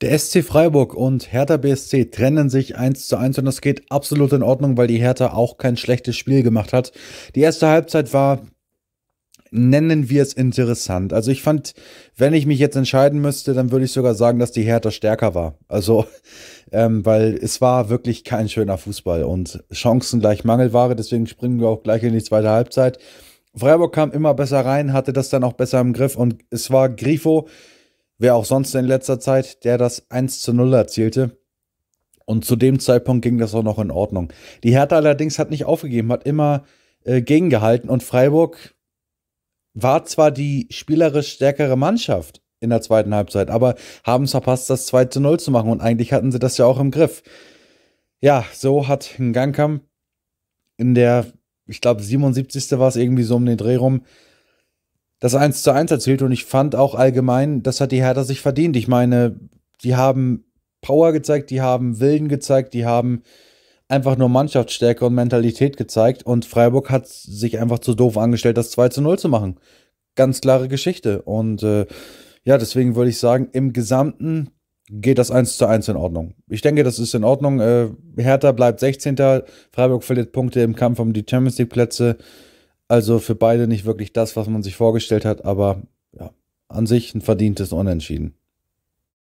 Der SC Freiburg und Hertha BSC trennen sich 1 zu 1 und das geht absolut in Ordnung, weil die Hertha auch kein schlechtes Spiel gemacht hat. Die erste Halbzeit war, nennen wir es interessant. Also ich fand, wenn ich mich jetzt entscheiden müsste, dann würde ich sogar sagen, dass die Hertha stärker war. Also, ähm, weil es war wirklich kein schöner Fußball und Chancen gleich Mangelware, deswegen springen wir auch gleich in die zweite Halbzeit. Freiburg kam immer besser rein, hatte das dann auch besser im Griff und es war Grifo, wer auch sonst in letzter Zeit, der das 1 zu 0 erzielte. Und zu dem Zeitpunkt ging das auch noch in Ordnung. Die Hertha allerdings hat nicht aufgegeben, hat immer äh, gegengehalten und Freiburg war zwar die spielerisch stärkere Mannschaft in der zweiten Halbzeit, aber haben es verpasst, das 2 zu 0 zu machen und eigentlich hatten sie das ja auch im Griff. Ja, so hat Gangkamp in der, ich glaube, 77. war es irgendwie so um den Dreh rum, das 1 zu 1 erzielt und ich fand auch allgemein, das hat die Hertha sich verdient. Ich meine, die haben Power gezeigt, die haben Willen gezeigt, die haben einfach nur Mannschaftsstärke und Mentalität gezeigt und Freiburg hat sich einfach zu doof angestellt, das 2 zu 0 zu machen. Ganz klare Geschichte und äh, ja, deswegen würde ich sagen, im Gesamten geht das 1 zu 1 in Ordnung. Ich denke, das ist in Ordnung. Äh, Hertha bleibt 16. Freiburg verliert Punkte im Kampf um die Champions League Plätze. Also für beide nicht wirklich das, was man sich vorgestellt hat, aber ja, an sich ein verdientes Unentschieden.